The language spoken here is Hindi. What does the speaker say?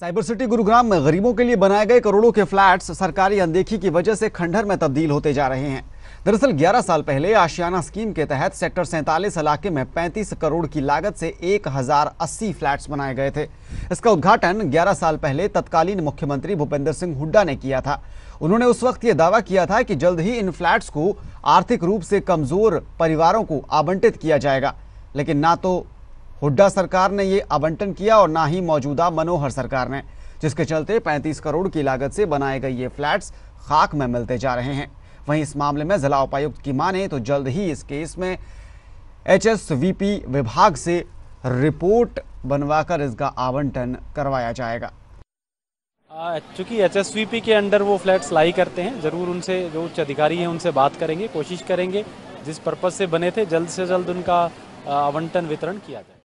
साइबर सिटी गुरुग्राम में गरीबों के लिए बनाए गए करोड़ों के फ्लैट्स सरकारी अनदेखी की वजह से खंडहर में तब्दील होते जा रहे हैं दरअसल 11 साल पहले आशियाना स्कीम के तहत सेक्टर सैंतालीस इलाके में 35 करोड़ की लागत से 1080 फ्लैट्स बनाए गए थे इसका उद्घाटन 11 साल पहले तत्कालीन मुख्यमंत्री भूपेंद्र सिंह हुड्डा ने किया था उन्होंने उस वक्त यह दावा किया था कि जल्द ही इन फ्लैट्स को आर्थिक रूप से कमजोर परिवारों को आवंटित किया जाएगा लेकिन ना तो हुड्डा सरकार ने ये आवंटन किया और ना ही मौजूदा मनोहर सरकार ने जिसके चलते 35 करोड़ की लागत से बनाए गए ये फ्लैट्स खाक में मिलते जा रहे हैं वहीं इस मामले में जिला उपायुक्त की माने तो जल्द ही इस केस में एच विभाग से रिपोर्ट बनवाकर इसका आवंटन करवाया जाएगा चूँकि एच के अंडर वो फ्लैट्स लाई करते हैं ज़रूर उनसे जो उच्च अधिकारी हैं उनसे बात करेंगे कोशिश करेंगे जिस पर्पज़ से बने थे जल्द से जल्द उनका आवंटन वितरण किया जाए